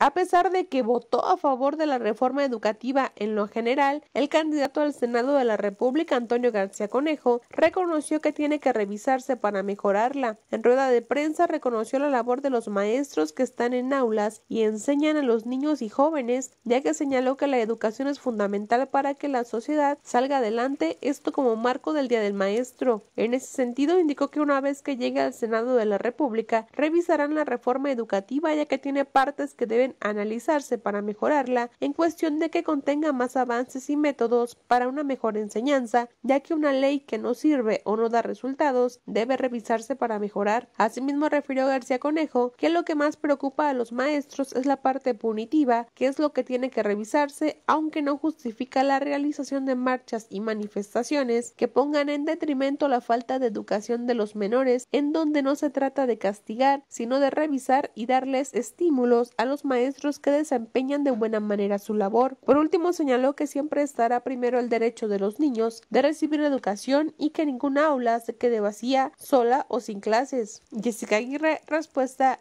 A pesar de que votó a favor de la reforma educativa en lo general, el candidato al Senado de la República, Antonio García Conejo, reconoció que tiene que revisarse para mejorarla. En rueda de prensa reconoció la labor de los maestros que están en aulas y enseñan a los niños y jóvenes, ya que señaló que la educación es fundamental para que la sociedad salga adelante, esto como marco del Día del Maestro. En ese sentido, indicó que una vez que llegue al Senado de la República, revisarán la reforma educativa, ya que tiene partes que deben analizarse para mejorarla en cuestión de que contenga más avances y métodos para una mejor enseñanza, ya que una ley que no sirve o no da resultados debe revisarse para mejorar. Asimismo refirió García Conejo que lo que más preocupa a los maestros es la parte punitiva, que es lo que tiene que revisarse, aunque no justifica la realización de marchas y manifestaciones que pongan en detrimento la falta de educación de los menores, en donde no se trata de castigar, sino de revisar y darles estímulos a los maestros maestros que desempeñan de buena manera su labor. Por último, señaló que siempre estará primero el derecho de los niños de recibir educación y que ninguna aula se quede vacía, sola o sin clases. Jessica Aguirre, respuesta